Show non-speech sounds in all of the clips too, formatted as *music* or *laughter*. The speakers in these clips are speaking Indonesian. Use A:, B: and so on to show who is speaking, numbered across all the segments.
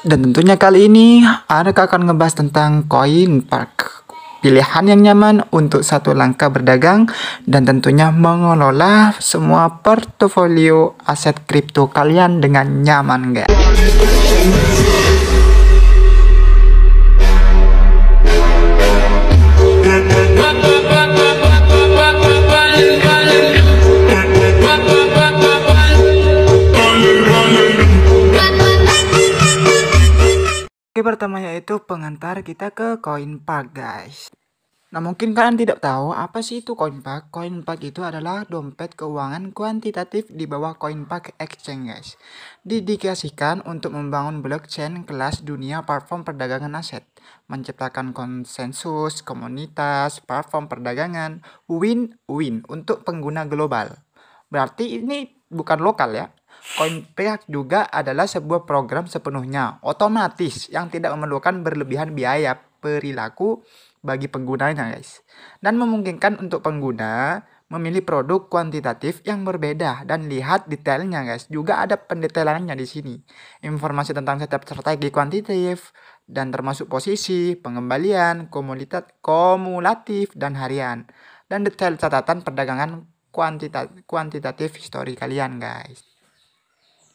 A: Dan tentunya kali ini Arek akan ngebahas tentang Coin Park. Pilihan yang nyaman untuk satu langkah berdagang dan tentunya mengelola semua portofolio aset kripto kalian dengan nyaman guys. pertama yaitu pengantar kita ke koin Park guys. Nah mungkin kalian tidak tahu apa sih itu koin Park. Koin Park itu adalah dompet keuangan kuantitatif di bawah koin Park Exchange guys. Didikasikan untuk membangun blockchain kelas dunia platform perdagangan aset. Menciptakan konsensus, komunitas, platform perdagangan, win-win untuk pengguna global. Berarti ini bukan lokal ya, Kontrak juga adalah sebuah program sepenuhnya otomatis yang tidak memerlukan berlebihan biaya perilaku bagi penggunanya, guys. Dan memungkinkan untuk pengguna memilih produk kuantitatif yang berbeda dan lihat detailnya, guys. Juga ada pendetailannya di sini. Informasi tentang setiap strategi kuantitatif dan termasuk posisi, pengembalian, komunitas, kumulatif dan harian dan detail catatan perdagangan kuantitatif histori kalian, guys.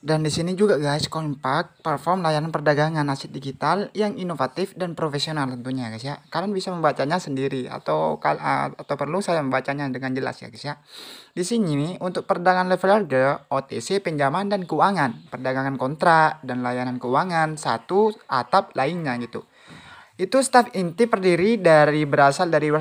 A: Dan di sini juga guys, kompak perform layanan perdagangan aset digital yang inovatif dan profesional tentunya guys ya. Kalian bisa membacanya sendiri atau ah, atau perlu saya membacanya dengan jelas ya guys ya. Di sini untuk perdagangan level harga, OTC pinjaman dan keuangan, perdagangan kontrak dan layanan keuangan satu atap lainnya gitu. Itu staff inti terdiri dari berasal dari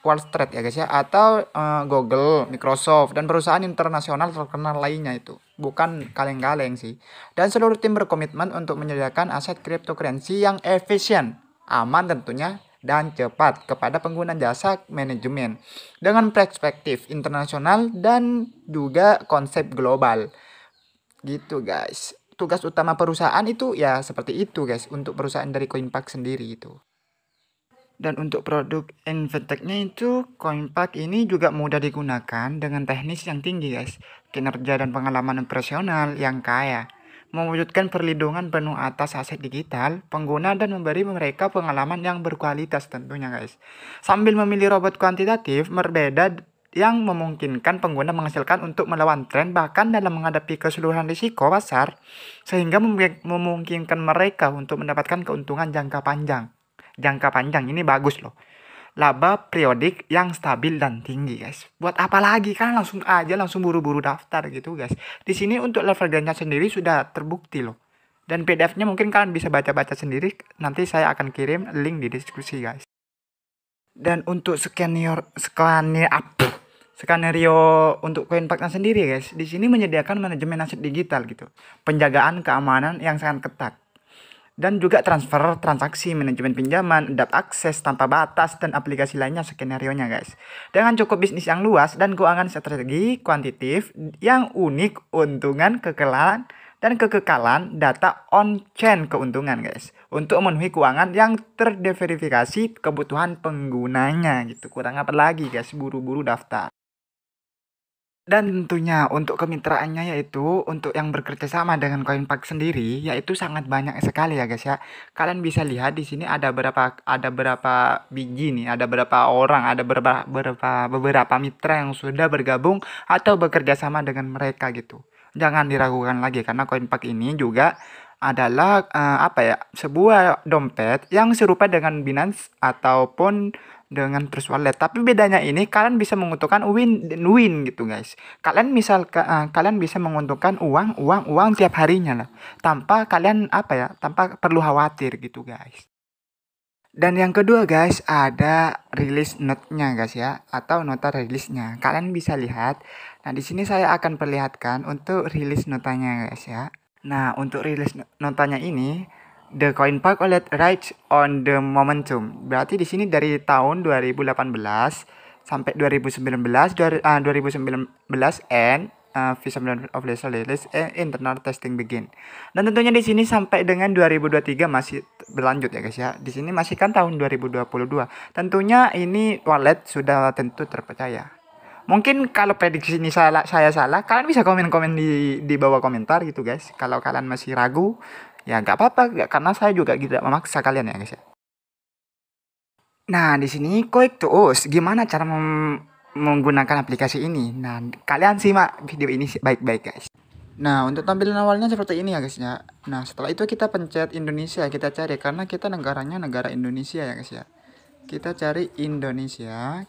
A: Wall Street ya guys ya atau uh, Google, Microsoft dan perusahaan internasional terkenal lainnya itu. Bukan kaleng-kaleng sih. Dan seluruh tim berkomitmen untuk menyediakan aset cryptocurrency yang efisien, aman tentunya dan cepat kepada pengguna jasa manajemen dengan perspektif internasional dan juga konsep global. Gitu guys. Tugas utama perusahaan itu ya seperti itu guys untuk perusahaan dari Coinpack sendiri itu. Dan untuk produk inventec itu Coinpack ini juga mudah digunakan dengan teknis yang tinggi guys, kinerja dan pengalaman operasional yang kaya. Mewujudkan perlindungan penuh atas aset digital pengguna dan memberi mereka pengalaman yang berkualitas tentunya guys. Sambil memilih robot kuantitatif berbeda yang memungkinkan pengguna menghasilkan untuk melawan tren bahkan dalam menghadapi keseluruhan risiko pasar sehingga memungkinkan mereka untuk mendapatkan keuntungan jangka panjang jangka panjang ini bagus loh laba periodik yang stabil dan tinggi guys buat apa lagi kan langsung aja langsung buru-buru daftar gitu guys di sini untuk level grandnya sendiri sudah terbukti loh dan PDF-nya mungkin kalian bisa baca-baca sendiri nanti saya akan kirim link di deskripsi guys dan untuk skenario skenario apa skenario untuk koin partner sendiri guys di sini menyediakan manajemen aset digital gitu penjagaan keamanan yang sangat ketat dan juga transfer transaksi manajemen pinjaman, dapat akses tanpa batas dan aplikasi lainnya skenario-nya guys. Dengan cukup bisnis yang luas dan keuangan strategi kuantitif yang unik, untungan, kekelan dan kekekalan data on-chain keuntungan guys. Untuk memenuhi keuangan yang terdeverifikasi kebutuhan penggunanya gitu. Kurang apa lagi guys, buru-buru daftar. Dan tentunya untuk kemitraannya yaitu untuk yang bekerja sama dengan Coin Park sendiri, yaitu sangat banyak sekali ya guys ya. Kalian bisa lihat di sini ada berapa ada berapa biji nih, ada berapa orang, ada berapa beberapa beberapa mitra yang sudah bergabung atau bekerja sama dengan mereka gitu. Jangan diragukan lagi karena Coin Park ini juga adalah uh, apa ya sebuah dompet yang serupa dengan Binance ataupun dengan Trust Wallet. Tapi bedanya ini kalian bisa menguntungkan win win gitu guys. Kalian misal uh, kalian bisa menguntungkan uang uang uang tiap harinya lah tanpa kalian apa ya, tanpa perlu khawatir gitu guys. Dan yang kedua guys, ada rilis note-nya guys ya atau nota rilisnya. Kalian bisa lihat. Nah, di sini saya akan perlihatkan untuk rilis notanya guys ya. Nah, untuk rilis notanya ini The Coin Park OLED rides on the momentum. Berarti di sini dari tahun 2018 sampai 2019 2019 ah, and uh, ah, V9 of Laser release and internal testing begin. Dan tentunya di sini sampai dengan 2023 masih berlanjut ya guys ya. Di sini masih kan tahun 2022. Tentunya ini wallet sudah tentu terpercaya mungkin kalau prediksi ini salah saya salah kalian bisa komen-komen di di bawah komentar gitu guys kalau kalian masih ragu ya nggak apa-apa karena saya juga tidak memaksa kalian ya guys ya nah di sini quick us gimana cara menggunakan aplikasi ini nah kalian simak video ini baik-baik guys Nah, untuk tampilan awalnya seperti ini ya guys ya. Nah, setelah itu kita pencet Indonesia, kita cari karena kita negaranya negara Indonesia ya guys ya. Kita cari Indonesia,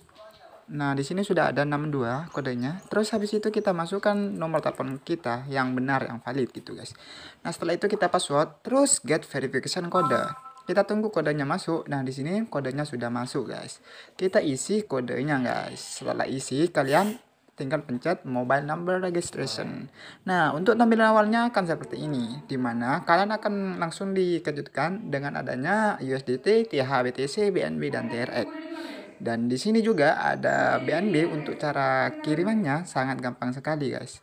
A: Nah, di sini sudah ada 62 kodenya. Terus habis itu kita masukkan nomor telepon kita yang benar, yang valid gitu, guys. Nah, setelah itu kita password, terus get verification kode. Kita tunggu kodenya masuk. Nah, di sini kodenya sudah masuk, guys. Kita isi kodenya, guys. Setelah isi, kalian tinggal pencet mobile number registration. Nah, untuk tampilan awalnya akan seperti ini, dimana kalian akan langsung dikejutkan dengan adanya USDT, THBTC, BNB, dan TRX. Dan di sini juga ada BNB untuk cara kirimannya sangat gampang sekali guys.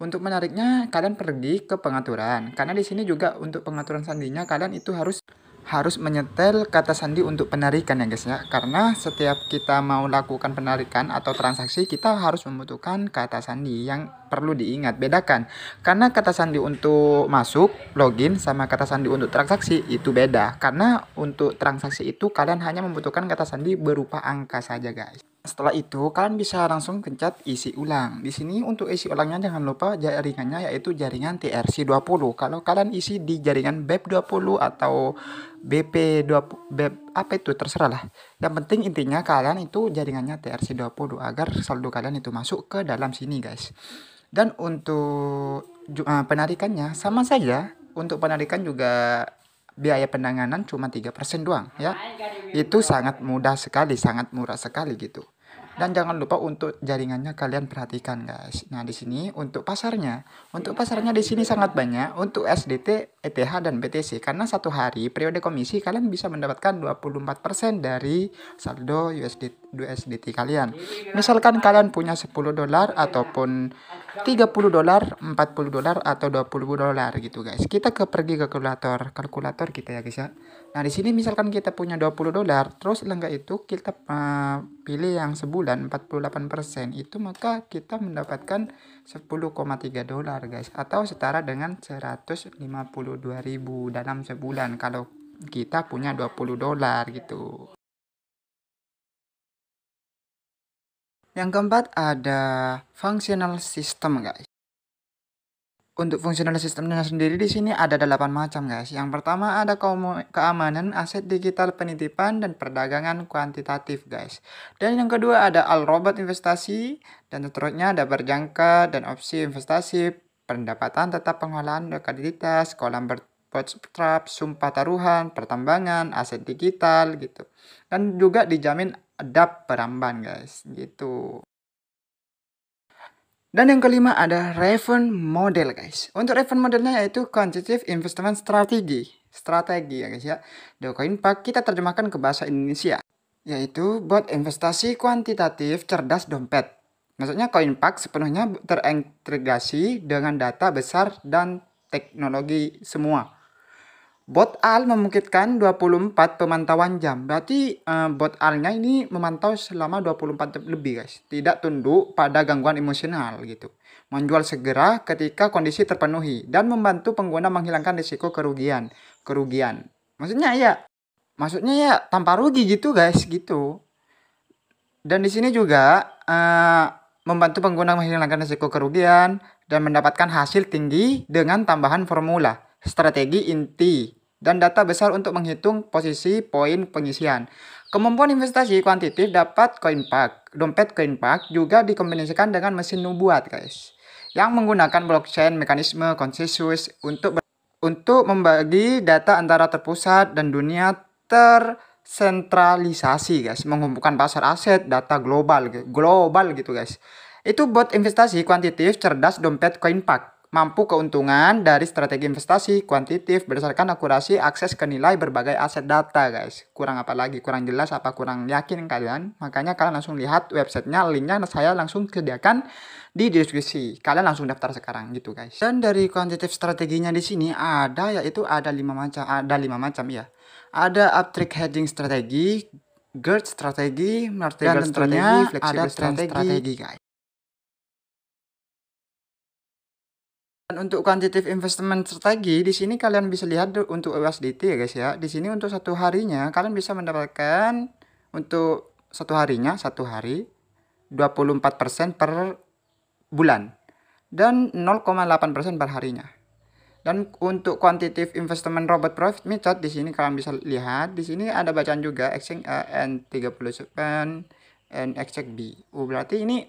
A: Untuk menariknya kalian pergi ke pengaturan karena di sini juga untuk pengaturan sandinya kalian itu harus harus menyetel kata sandi untuk penarikan ya guys ya karena setiap kita mau lakukan penarikan atau transaksi kita harus membutuhkan kata sandi yang perlu diingat bedakan karena kata sandi untuk masuk login sama kata sandi untuk transaksi itu beda karena untuk transaksi itu kalian hanya membutuhkan kata sandi berupa angka saja guys setelah itu, kalian bisa langsung pencet isi ulang. Di sini untuk isi ulangnya jangan lupa jaringannya yaitu jaringan TRC20. Kalau kalian isi di jaringan BEP20 atau BP20 BEP apa itu terserah lah. Yang penting intinya kalian itu jaringannya TRC20 agar saldo kalian itu masuk ke dalam sini, guys. Dan untuk eh, penarikannya sama saja. Untuk penarikan juga biaya penanganan cuma 3% doang ya. Itu sangat mudah sekali, sangat murah sekali gitu. Dan jangan lupa untuk jaringannya kalian perhatikan guys. Nah di sini untuk pasarnya, untuk pasarnya di sini sangat banyak untuk SDT, ETH dan BTC karena satu hari periode komisi kalian bisa mendapatkan 24% dari saldo USD USDT kalian. Misalkan kalian punya 10 dolar ataupun 30 dolar, 40 dolar atau 20 dolar gitu guys. Kita ke pergi ke kalkulator, kalkulator kita ya guys ya. Nah di sini misalkan kita punya 20 dolar, terus langkah itu kita uh, pilih yang sebulan bulan 48% itu maka kita mendapatkan 10,3 dolar guys atau setara dengan 152.000 dalam sebulan kalau kita punya 20 dolar gitu. Yang keempat ada functional system guys. Untuk fungsional sistemnya sendiri di sini ada 8 macam guys. Yang pertama ada keamanan, aset digital penitipan, dan perdagangan kuantitatif guys. Dan yang kedua ada al-robot investasi, dan seterusnya ada berjangka dan opsi investasi, pendapatan tetap pengolahan likuiditas, kolam ber bootstrap, sumpah taruhan, pertambangan, aset digital gitu. Dan juga dijamin adab peramban guys gitu. Dan yang kelima ada Raven Model guys. Untuk Raven modelnya yaitu Quantitative Investment Strategy. Strategi ya guys ya. Coin Pak kita terjemahkan ke bahasa Indonesia. Yaitu buat investasi kuantitatif cerdas dompet. Maksudnya Pack sepenuhnya terintegrasi dengan data besar dan teknologi semua. Bot AL memungkinkan 24 pemantauan jam. Berarti uh, bot AL-nya ini memantau selama 24 jam lebih, guys. Tidak tunduk pada gangguan emosional gitu. Menjual segera ketika kondisi terpenuhi dan membantu pengguna menghilangkan risiko kerugian. Kerugian. Maksudnya ya maksudnya ya tanpa rugi gitu, guys, gitu. Dan di sini juga uh, membantu pengguna menghilangkan risiko kerugian dan mendapatkan hasil tinggi dengan tambahan formula strategi inti dan data besar untuk menghitung posisi poin pengisian. Kemampuan investasi kuantitatif dapat pack, dompet pack juga dikombinasikan dengan mesin nubuat guys, yang menggunakan blockchain mekanisme konsensus untuk untuk membagi data antara terpusat dan dunia tersentralisasi guys, mengumpulkan pasar aset, data global, global gitu guys. Itu buat investasi kuantitatif cerdas dompet pack mampu keuntungan dari strategi investasi kuantitif berdasarkan akurasi akses ke nilai berbagai aset data guys kurang apa lagi kurang jelas apa kurang yakin kalian makanya kalian langsung lihat websitenya linknya saya langsung sediakan di deskripsi kalian langsung daftar sekarang gitu guys dan dari kuantitif strateginya di sini ada yaitu ada lima macam ada lima macam ya ada uptick hedging strategi GERD strategi, market dan tentunya strategi, ada trend strategi, strategi guys. Dan untuk quantitative investment strategi, di sini kalian bisa lihat untuk USDT ya guys ya. Di sini untuk satu harinya kalian bisa mendapatkan untuk satu harinya satu hari 24% per bulan dan 0,8% per harinya. Dan untuk quantitative investment robot profit method di sini kalian bisa lihat di sini ada bacaan juga exchange uh, N30 and exchange B. Oh, berarti ini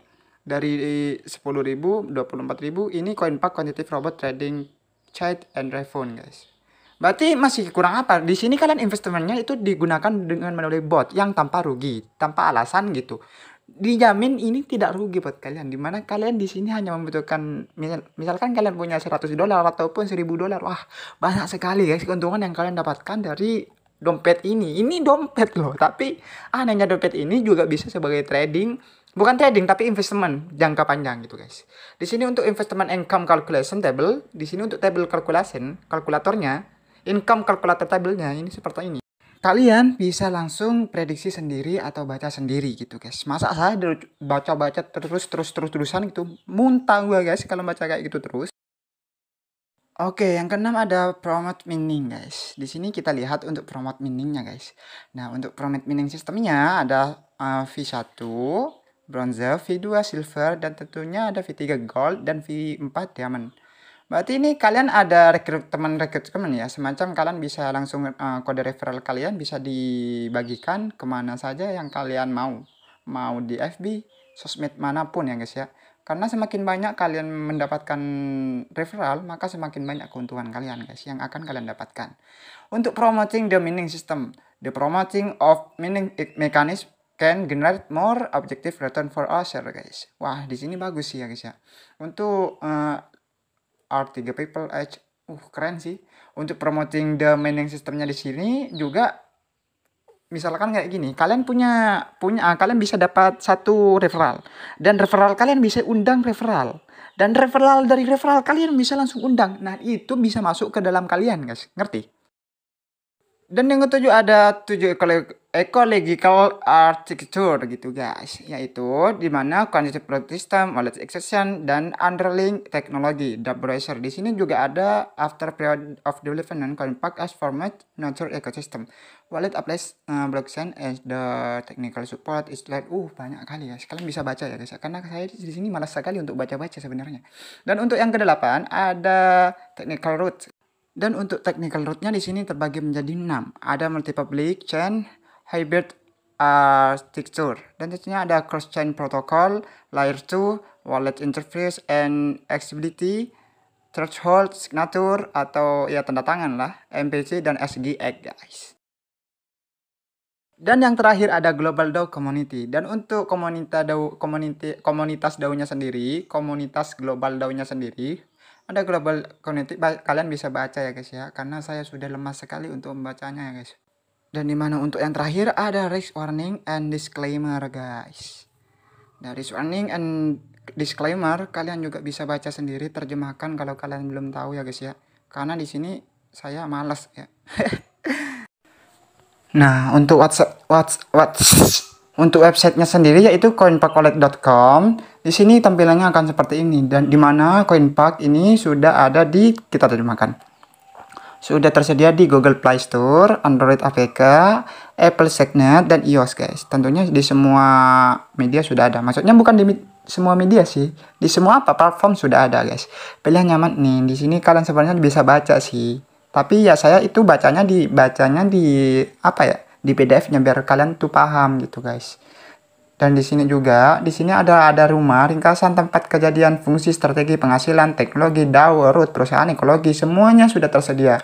A: dari 10.000, 24.000 ini koin pak quantitative robot trading chat and iPhone guys. Berarti masih kurang apa? Di sini kalian investmentnya itu digunakan dengan melalui bot yang tanpa rugi, tanpa alasan gitu. Dijamin ini tidak rugi buat kalian. Dimana kalian di sini hanya membutuhkan misal, misalkan kalian punya 100 dolar ataupun 1000 dolar. Wah, banyak sekali guys keuntungan yang kalian dapatkan dari dompet ini. Ini dompet loh, tapi anehnya dompet ini juga bisa sebagai trading bukan trading tapi investment jangka panjang gitu guys. Di sini untuk investment income calculation table, di sini untuk table calculation, kalkulatornya, income calculator table-nya ini seperti ini. Kalian bisa langsung prediksi sendiri atau baca sendiri gitu guys. Masa saya baca-baca terus terus terus terusan gitu muntah gua guys kalau baca kayak gitu terus. Oke, yang keenam ada promote mining guys. Di sini kita lihat untuk promote miningnya guys. Nah, untuk promote mining sistemnya ada uh, eh, V1, bronze, V2 silver, dan tentunya ada V3 gold dan V4 diamond. Berarti ini kalian ada rekrut teman rekrutmen ya, semacam kalian bisa langsung uh, kode referral kalian bisa dibagikan kemana saja yang kalian mau. Mau di FB, sosmed manapun ya guys ya. Karena semakin banyak kalian mendapatkan referral, maka semakin banyak keuntungan kalian guys yang akan kalian dapatkan. Untuk promoting the mining system, the promoting of mining eh, mechanism can generate more objective return for user guys. Wah, di sini bagus sih ya guys ya. Untuk uh, eh, R3 people edge uh keren sih. Untuk promoting the mining sistemnya di sini juga misalkan kayak gini, kalian punya punya uh, kalian bisa dapat satu referral dan referral kalian bisa undang referral dan referral dari referral kalian bisa langsung undang. Nah, itu bisa masuk ke dalam kalian, guys. Ngerti? Dan yang ketujuh ada tujuh ecological architecture gitu guys yaitu dimana kondisi product system wallet exception dan underlying teknologi double browser di sini juga ada after period of development compact as format nature ecosystem wallet applies uh, blockchain as the technical support is like uh banyak kali ya kalian bisa baca ya guys ya. karena saya di sini malas sekali untuk baca-baca sebenarnya dan untuk yang kedelapan ada technical route dan untuk technical route-nya di sini terbagi menjadi 6. Ada multi public chain, hybrid architecture. Uh, dan tentunya ada cross-chain protocol, layer 2, wallet interface, and accessibility, threshold, signature, atau ya tanda tangan lah, MPC dan SDX guys. Dan yang terakhir ada Global DAO Community. Dan untuk komunitas DAO community, komunitas DAO-nya sendiri, komunitas Global DAO-nya sendiri, ada Global Community kalian bisa baca ya guys ya karena saya sudah lemas sekali untuk membacanya ya guys. Dan dimana untuk yang terakhir ada risk warning and disclaimer guys. Nah risk warning and disclaimer kalian juga bisa baca sendiri terjemahkan kalau kalian belum tahu ya guys ya. Karena di sini saya malas ya. *laughs* nah untuk WhatsApp WhatsApp WhatsApp untuk websitenya sendiri yaitu coinpackcollect.com. Di sini tampilannya akan seperti ini dan di mana Coinpack ini sudah ada di kita terjemahkan. Sudah tersedia di Google Play Store, Android APK, Apple Segnet, dan iOS guys. Tentunya di semua media sudah ada. Maksudnya bukan di semua media sih. Di semua apa platform sudah ada guys. Pilih yang nyaman nih. Di sini kalian sebenarnya bisa baca sih. Tapi ya saya itu bacanya di bacanya di apa ya? Di PDF-nya biar kalian tuh paham gitu guys. Dan di sini juga, di sini ada ada rumah, ringkasan tempat kejadian fungsi strategi penghasilan, teknologi, daur, root, perusahaan ekologi, semuanya sudah tersedia.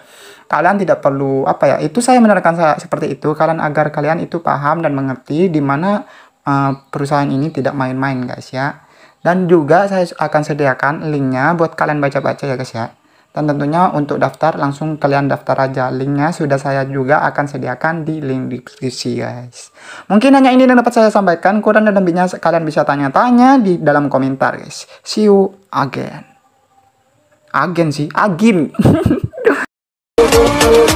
A: Kalian tidak perlu apa ya? Itu saya menerangkan saya seperti itu kalian agar kalian itu paham dan mengerti di mana uh, perusahaan ini tidak main-main, guys ya. Dan juga saya akan sediakan linknya buat kalian baca-baca ya, guys ya. Dan tentunya untuk daftar langsung kalian daftar aja. Linknya sudah saya juga akan sediakan di link deskripsi guys. Mungkin hanya ini yang dapat saya sampaikan. Kurang dan lebihnya kalian bisa tanya-tanya di dalam komentar guys. See you again. Agen sih, agin. *laughs*